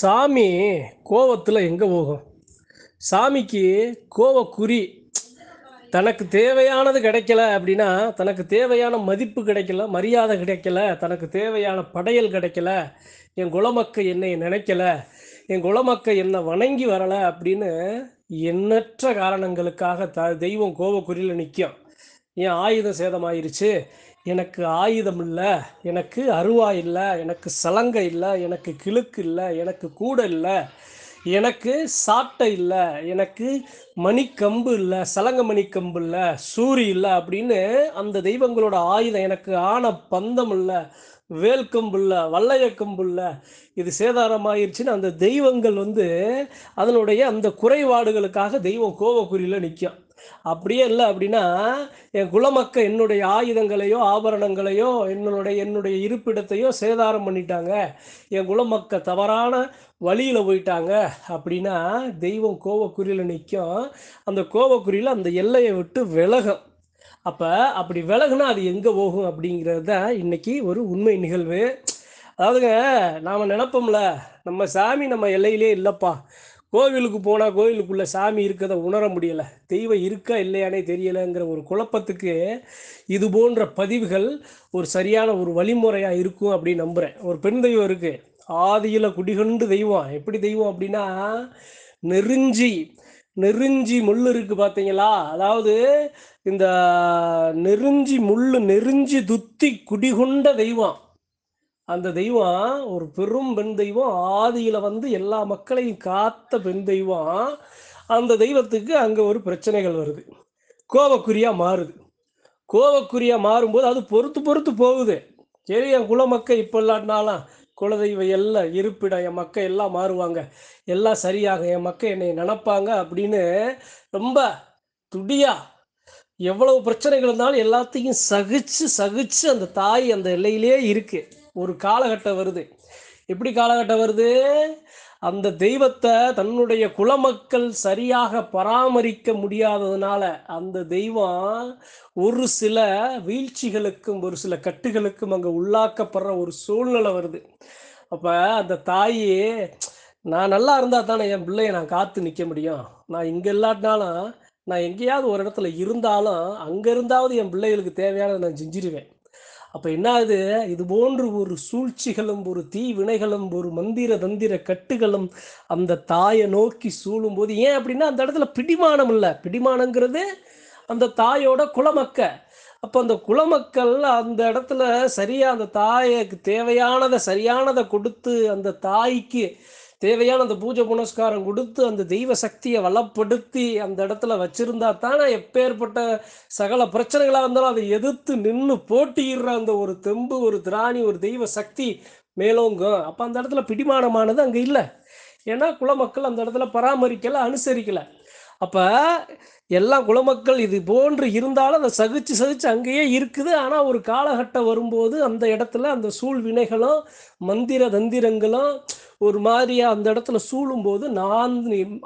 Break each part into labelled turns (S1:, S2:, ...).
S1: சாமி கோவத்தில் எங்கே போகும் சாமிக்கு கோவக்குறி தனக்கு தேவையானது கிடைக்கல அப்படின்னா தனக்கு தேவையான மதிப்பு கிடைக்கல மரியாதை கிடைக்கல தனக்கு தேவையான படையல் கிடைக்கல என் குலமக்க என்னை நினைக்கல என் குலமக்க என்னை வணங்கி வரலை அப்படின்னு எண்ணற்ற காரணங்களுக்காக த தெய்வம் கோவக்குறியில் நிற்கும் என் ஆயுதம் சேதமாயிருச்சு எனக்கு ஆயுதம் இல்லை எனக்கு அருவா இல்லை எனக்கு சலங்கை இல்லை எனக்கு கிழுக்கு இல்லை எனக்கு கூடை இல்லை எனக்கு சாட்டை இல்லை எனக்கு மணிக்கம்பு இல்லை சலங்க மணிக்கம்பு இல்லை சூரி இல்லை அப்படின்னு அந்த தெய்வங்களோட ஆயுதம் எனக்கு ஆன பந்தம் இல்லை வல்லையக்கம்பு இல்லை இது சேதாரமாயிருச்சுன்னு அந்த தெய்வங்கள் வந்து அதனுடைய அந்த குறைபாடுகளுக்காக தெய்வம் கோவக்குறியில் நிற்கும் அப்படியே இல்லை அப்படின்னா என் குலமக்க என்னுடைய ஆயுதங்களையோ ஆபரணங்களையோ என்னுடைய என்னுடைய இருப்பிடத்தையோ சேதாரம் பண்ணிட்டாங்க என் குலமக்க தவறான வழியில் போயிட்டாங்க அப்படின்னா தெய்வம் கோவக்குறியில் நிற்கும் அந்த கோவக்குறியில் அந்த எல்லையை விட்டு விலகும் அப்போ அப்படி விலகுனா அது எங்கே போகும் அப்படிங்கிறது தான் இன்றைக்கி ஒரு உண்மை நிகழ்வு அதாவதுங்க நாம் நினப்போம்ல நம்ம சாமி நம்ம எல்லையிலே இல்லைப்பா கோவிலுக்கு போனால் கோவிலுக்குள்ளே சாமி இருக்கிறத உணர முடியலை தெய்வம் இருக்கா இல்லையானே தெரியலைங்கிற ஒரு குழப்பத்துக்கு இது போன்ற பதிவுகள் ஒரு சரியான ஒரு வழிமுறையாக இருக்கும் அப்படின்னு நம்புகிறேன் ஒரு பெண் தெய்வம் இருக்குது ஆதியில் குடிகொண்டு தெய்வம் எப்படி தெய்வம் அப்படின்னா நெருஞ்சி நெருஞ்சி முள் இருக்குது பார்த்தீங்களா அதாவது இந்த நெருஞ்சி முள் நெருஞ்சி துத்தி குடிகொண்ட தெய்வம் அந்த தெய்வம் ஒரு பெரும் பெண் தெய்வம் ஆதியில வந்து எல்லா மக்களையும் காத்த பெண் தெய்வம் அந்த தெய்வத்துக்கு அங்க ஒரு பிரச்சனைகள் வருது கோபக்குறியா மாறுது கோபக்குறியா மாறும்போது அது பொறுத்து பொறுத்து போகுது சரி என் குலமக்க இப்போ இல்லாட்டினாலாம் குலதெய்வம் எல்லாம் இருப்பிடம் என் மக்கள் எல்லாம் மாறுவாங்க எல்லாம் சரியாக என் மக்கள் என்னை நினப்பாங்க அப்படின்னு ரொம்ப துடியா எவ்வளவு பிரச்சனைகள் இருந்தாலும் எல்லாத்தையும் சகிச்சு சகிச்சு அந்த தாய் அந்த எல்லையிலேயே இருக்குது ஒரு காலகட்டம் வருது எப்படி காலகட்டம் வருது அந்த தெய்வத்தை தன்னுடைய குலமக்கள் சரியாக பராமரிக்க முடியாததுனால அந்த தெய்வம் ஒரு சில வீழ்ச்சிகளுக்கும் ஒரு சில கட்டுகளுக்கும் அங்கே உள்ளாக்கப்படுற ஒரு சூழ்நிலை வருது அப்போ அந்த தாயே நான் நல்லா இருந்தால் தானே என் பிள்ளைய நான் காத்து நிற்க முடியும் நான் இங்கே இல்லாட்டினாலும் நான் எங்கேயாவது ஒரு இடத்துல இருந்தாலும் அங்கே இருந்தாவது என் பிள்ளைகளுக்கு தேவையான நான் செஞ்சிருவேன் அப்போ என்ன ஆகுது இது போன்று ஒரு சூழ்ச்சிகளும் ஒரு தீ வினைகளும் ஒரு மந்திர தந்திர கட்டுகளும் அந்த தாயை நோக்கி சூழும் போது ஏன் அப்படின்னா அந்த இடத்துல பிடிமானம் இல்லை பிடிமானங்கிறது அந்த தாயோட குலமக்க அப்போ அந்த குலமக்கள் அந்த இடத்துல சரியாக அந்த தாயக்கு தேவையானதை சரியானதை கொடுத்து அந்த தாய்க்கு தேவையான அந்த பூஜை புனஸ்காரம் கொடுத்து அந்த தெய்வ சக்தியை வளப்படுத்தி அந்த இடத்துல வச்சிருந்தா தானே எப்பேற்பட்ட சகல பிரச்சனைகளாக இருந்தாலும் அதை எதிர்த்து நின்று போட்டியிடுற அந்த ஒரு தெம்பு ஒரு திராணி ஒரு தெய்வ சக்தி மேலோங்கும் அப்போ அந்த இடத்துல பிடிமானமானது அங்கே இல்லை ஏன்னா குலமக்கள் அந்த இடத்துல பராமரிக்கலை அனுசரிக்கலை அப்போ எல்லா குலமக்கள் இது போன்று இருந்தாலும் அதை சகிச்சு சகிச்சு அங்கேயே இருக்குது ஆனால் ஒரு காலகட்டம் வரும்போது அந்த இடத்துல அந்த சூழ்வினைகளும் மந்திர தந்திரங்களும் ஒரு மாதிரியா அந்த இடத்துல சூழும் போது நான்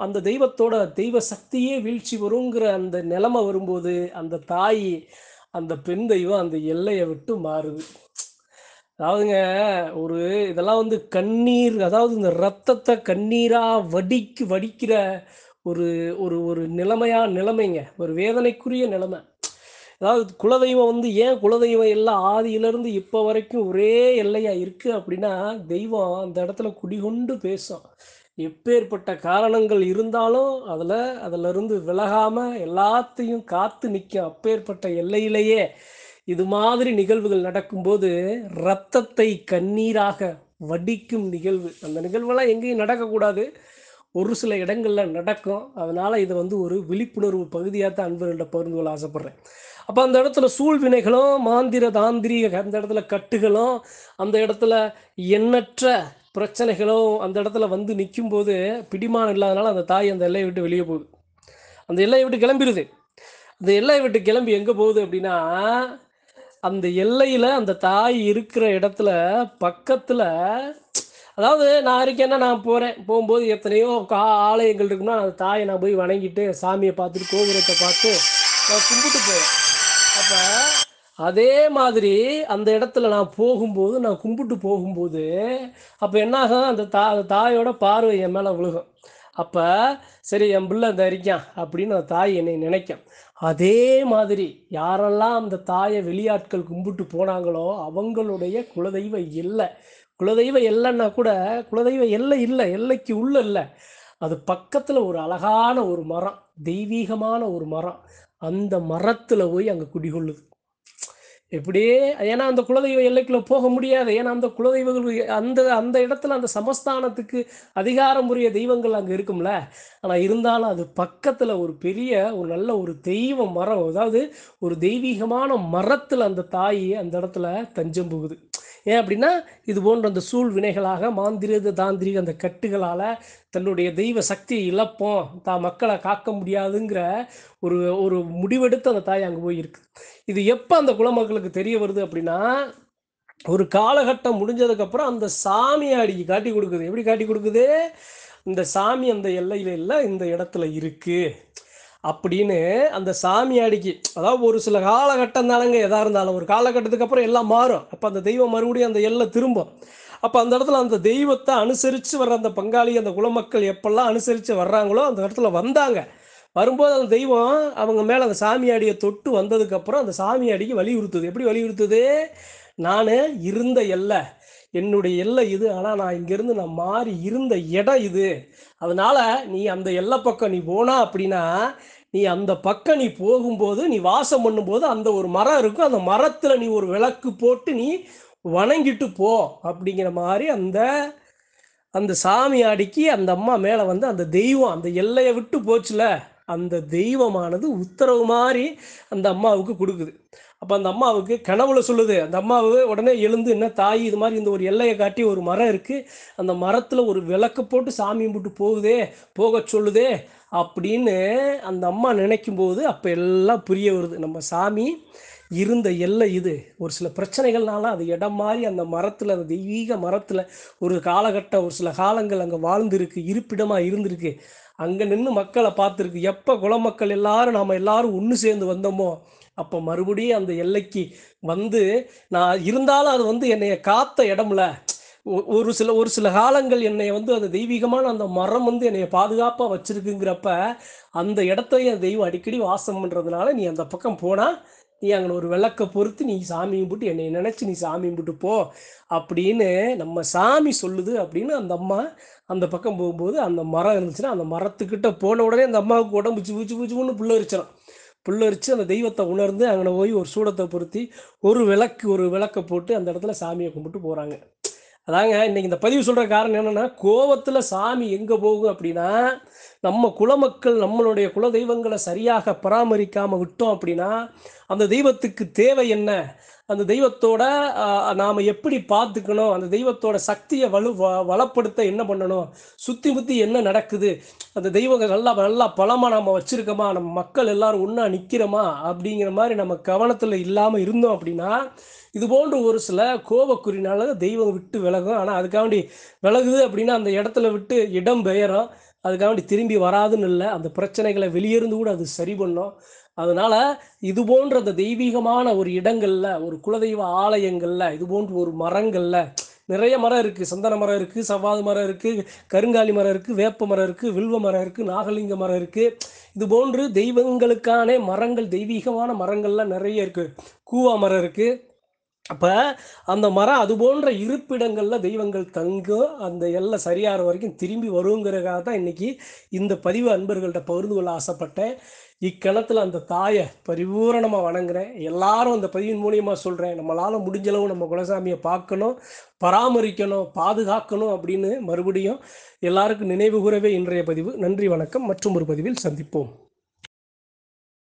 S1: அந்த தெய்வத்தோட தெய்வ சக்தியே வீழ்ச்சி வருங்கிற அந்த நிலைமை வரும்போது அந்த தாய் அந்த பெண் தெய்வம் அந்த எல்லையை விட்டு மாறுது அதாவதுங்க ஒரு இதெல்லாம் வந்து கண்ணீர் அதாவது இந்த ரத்தத்தை கண்ணீரா வடிக்கு வடிக்கிற ஒரு ஒரு ஒரு நிலைமையா நிலைமைங்க ஒரு வேதனைக்குரிய நிலைமை அதாவது குலதெய்வம் வந்து ஏன் குலதெய்வம் எல்லாம் ஆதியிலேருந்து இப்போ வரைக்கும் ஒரே எல்லையாக இருக்குது அப்படின்னா தெய்வம் அந்த இடத்துல குடிகொண்டு பேசும் எப்பேற்பட்ட காரணங்கள் இருந்தாலும் அதில் அதிலிருந்து விலகாமல் எல்லாத்தையும் காத்து நிற்கும் அப்பேற்பட்ட எல்லையிலேயே இது மாதிரி நிகழ்வுகள் நடக்கும்போது ரத்தத்தை கண்ணீராக வடிக்கும் நிகழ்வு அந்த நிகழ்வெல்லாம் எங்கேயும் நடக்கக்கூடாது ஒரு சில இடங்களில் நடக்கும் அதனால் இதை வந்து ஒரு விழிப்புணர்வு பகுதியாக தான் அன்பர்களிட பகிர்ந்து கொள்ள ஆசைப்பட்றேன் அப்போ அந்த இடத்துல சூழ்வினைகளும் மாந்திர தாந்திரிக அந்த இடத்துல கட்டுகளும் அந்த இடத்துல எண்ணற்ற பிரச்சனைகளும் அந்த இடத்துல வந்து நிற்கும் போது பிடிமானம் இல்லாதனால அந்த தாய் அந்த எல்லையை விட்டு வெளியே போகுது அந்த எல்லையை விட்டு கிளம்பிடுது அந்த எல்லையை விட்டு கிளம்பி எங்கே போகுது அப்படின்னா அந்த எல்லையில் அந்த தாய் இருக்கிற இடத்துல பக்கத்தில் அதாவது நான் இருக்கேன்னா நான் போகிறேன் போகும்போது எத்தனையோ கா ஆலயங்கள் இருக்குன்னா அந்த தாயை நான் போய் வணங்கிட்டு சாமியை பார்த்துட்டு கோபுரத்தை பார்த்து நான் கும்பிட்டு போவேன் அப்போ அதே மாதிரி அந்த இடத்துல நான் போகும்போது நான் கும்பிட்டு போகும்போது அப்போ என்னாகும் அந்த தா தாயோட பார்வை என் மேலே விழுகும் அப்போ சரி என் பிள்ளை தரிக்கான் அப்படின்னு அந்த தாய் என்னை நினைக்கும் அதே மாதிரி யாரெல்லாம் அந்த தாயை வெளியாட்கள் கும்பிட்டு போனாங்களோ அவங்களுடைய குலதெய்வ இல்லை குலதெய்வ இல்லைன்னா கூட குலதெய்வ எல்லை இல்லை எல்லைக்கு உள்ள இல்லை அது பக்கத்தில் ஒரு அழகான ஒரு மரம் தெய்வீகமான ஒரு மரம் அந்த மரத்துல போய் அங்க குடிகொள்ளுது எப்படியே ஏன்னா அந்த குலதெய்வ எல்லைக்குள்ள போக முடியாது ஏன்னா அந்த குலதெய்வங்கள் அந்த அந்த இடத்துல அந்த சமஸ்தானத்துக்கு அதிகாரம் உரிய தெய்வங்கள் அங்கே இருக்கும்ல ஆனால் இருந்தாலும் அது பக்கத்தில் ஒரு பெரிய ஒரு நல்ல ஒரு தெய்வ மரம் அதாவது ஒரு தெய்வீகமான மரத்தில் அந்த தாய் அந்த இடத்துல தஞ்சம் போகுது ஏன் அப்படின்னா இது போன்ற அந்த சூழ் வினைகளாக மாந்திரீக தாந்திரிக அந்த கட்டுகளால் தன்னுடைய தெய்வ சக்தியை இழப்போம் தா மக்களை காக்க முடியாதுங்கிற ஒரு ஒரு முடிவெடுத்து அந்த தாய் அங்கே போய் இது எப்போ அந்த குலமக்களுக்கு தெரிய வருது அப்படின்னா ஒரு காலகட்டம் முடிஞ்சதுக்கப்புறம் அந்த சாமியாடிக்கு காட்டி கொடுக்குது எப்படி காட்டி கொடுக்குது இந்த சாமி அந்த எல்லையில இல்லை இந்த இடத்துல இருக்குது அப்படின்னு அந்த சாமியாடிக்கு அதாவது ஒரு சில காலகட்டம் தானங்க எதாக இருந்தாலும் ஒரு காலகட்டத்துக்கு அப்புறம் எல்லாம் மாறும் அப்போ அந்த தெய்வம் மறுபடியும் அந்த எல்லை திரும்பும் அப்போ அந்த இடத்துல அந்த தெய்வத்தை அனுசரித்து வர்ற அந்த பங்காளி அந்த குலமக்கள் எப்பெல்லாம் அனுசரித்து வர்றாங்களோ அந்த இடத்துல வந்தாங்க வரும்போது அந்த தெய்வம் அவங்க மேலே அந்த சாமியாடியை தொட்டு வந்ததுக்கப்புறம் அந்த சாமியாடிக்கு வலியுறுத்துது எப்படி வலியுறுத்துது நான் இருந்த எல்லை என்னுடைய எல்லை இது ஆனால் நான் இங்கேருந்து நான் மாறி இருந்த இடம் இது அதனால நீ அந்த எல்லை பக்கம் நீ போனா அப்படின்னா நீ அந்த பக்கம் நீ போகும்போது நீ வாசம் பண்ணும்போது அந்த ஒரு மரம் இருக்கும் அந்த மரத்தில் நீ ஒரு விளக்கு போட்டு நீ வணங்கிட்டு போ அப்படிங்கிற மாதிரி அந்த அந்த சாமி அடிக்கி அந்த அம்மா மேலே வந்து அந்த தெய்வம் அந்த எல்லையை விட்டு போச்சுல அந்த தெய்வமானது உத்தரவு மாதிரி அந்த அம்மாவுக்கு கொடுக்குது அப்போ அந்த அம்மாவுக்கு கனவுல சொல்லுது அந்த அம்மாவு உடனே எழுந்து என்ன தாய் இது மாதிரி இந்த ஒரு எல்லையை காட்டி ஒரு மரம் இருக்குது அந்த மரத்தில் ஒரு விளக்கு போட்டு சாமி கும்பிட்டு போகுதே போக சொல்லுதே அப்படின்னு அந்த அம்மா நினைக்கும் போது அப்போ எல்லாம் புரிய வருது நம்ம சாமி இருந்த எல்லை இது ஒரு சில பிரச்சனைகள்னால அது இடம் மாதிரி அந்த மரத்தில் அந்த தெய்வீக மரத்தில் ஒரு காலகட்டம் ஒரு சில காலங்கள் அங்கே வாழ்ந்துருக்கு இருப்பிடமாக இருந்திருக்கு அங்கே நின்று மக்களை பார்த்துருக்கு எப்போ குலமக்கள் எல்லாரும் நாம் எல்லாரும் ஒன்று சேர்ந்து வந்தோமோ அப்போ மறுபடியும் அந்த எல்லைக்கு வந்து நான் இருந்தாலும் அது வந்து என்னைய காத்த இடம்ல ஒரு சில ஒரு சில காலங்கள் என்னை வந்து அந்த தெய்வீகமான அந்த மரம் வந்து என்னைய பாதுகாப்பாக வச்சிருக்குங்கிறப்ப அந்த இடத்தையும் என் தெய்வம் அடிக்கடி வாசம் பண்ணுறதுனால நீ அந்த பக்கம் போனால் நீ அங்கே ஒரு விளக்கை பொறுத்து நீ சாமி கும்பிட்டு என்னை நினச்சி நீ சாமி கும்பிட்டு போ அப்படின்னு நம்ம சாமி சொல்லுது அப்படின்னு அந்த அம்மா அந்த பக்கம் போகும்போது அந்த மரம் இருந்துச்சுன்னா அந்த மரத்துக்கிட்ட போன உடனே அந்த அம்மாவுக்கு உடம்பு பூச்சி பூச்சி பூச்சின்னு புள்ள இருச்சிடும் புல்லரித்து அந்த தெய்வத்தை உணர்ந்து அங்கே போய் ஒரு சூடத்தை பொருத்தி ஒரு விளக்கு ஒரு விளக்கை போட்டு அந்த இடத்துல சாமியை கும்பிட்டு போகிறாங்க அதாங்க இன்னைக்கு இந்த பதிவு சொல்கிற காரணம் என்னென்னா கோபத்தில் சாமி எங்கே போகும் அப்படின்னா நம்ம குலமக்கள் நம்மளுடைய குல தெய்வங்களை சரியாக பராமரிக்காமல் விட்டோம் அப்படின்னா அந்த தெய்வத்துக்கு தேவை என்ன அந்த தெய்வத்தோட நாம் எப்படி பார்த்துக்கணும் அந்த தெய்வத்தோட சக்தியை வலு வளப்படுத்த என்ன பண்ணணும் சுற்றி முற்றி என்ன நடக்குது அந்த தெய்வங்கள் நல்லா நல்லா பலமாக நம்ம வச்சுருக்கோமா நம்ம மக்கள் எல்லாரும் ஒன்றா நிற்கிறோமா அப்படிங்கிற மாதிரி நம்ம கவனத்தில் இல்லாமல் இருந்தோம் அப்படின்னா இது போன்ற ஒரு சில கோபக்குறினால தெய்வம் விட்டு விலகும் ஆனால் அதுக்காண்டி விலகுது அப்படின்னா அந்த இடத்துல விட்டு இடம் பெயரும் அதுக்காண்டி திரும்பி வராதுன்னு இல்லை அந்த பிரச்சனைகளை வெளியிருந்து கூட அது சரி பண்ணும் அதனால் இது போன்ற அந்த தெய்வீகமான ஒரு இடங்களில் ஒரு குலதெய்வ ஆலயங்களில் இது போன்ற ஒரு மரங்களில் நிறைய மரம் இருக்குது சந்தன மரம் இருக்குது சவ்வாது மரம் இருக்குது கருங்காலி மரம் இருக்குது வேப்ப மரம் இருக்குது வில்வ மரம் இருக்குது நாகலிங்க மரம் இருக்குது இது போன்று தெய்வங்களுக்கான மரங்கள் தெய்வீகமான மரங்கள்லாம் நிறைய இருக்குது கூவா மரம் இருக்குது அப்போ அந்த மரம் அது போன்ற இருப்பிடங்களில் தெய்வங்கள் தங்கும் அந்த எல்லாம் சரியாகிற வரைக்கும் திரும்பி வருங்கிறக்காக தான் இன்னைக்கு இந்த பதிவு அன்பர்கள்ட்ட பகிர்ந்து கொள்ள ஆசைப்பட்டேன் இக்கணத்தில் அந்த தாயை பரிபூரணமாக வணங்குறேன் எல்லாரும் அந்த பதிவின் மூலியமாக சொல்கிறேன் நம்மளால் முடிஞ்சளவு நம்ம குலசாமியை பார்க்கணும் பராமரிக்கணும் பாதுகாக்கணும் அப்படின்னு மறுபடியும் எல்லாருக்கும் நினைவு கூறவே இன்றைய பதிவு நன்றி வணக்கம் மற்றும் ஒரு பதிவில் சந்திப்போம்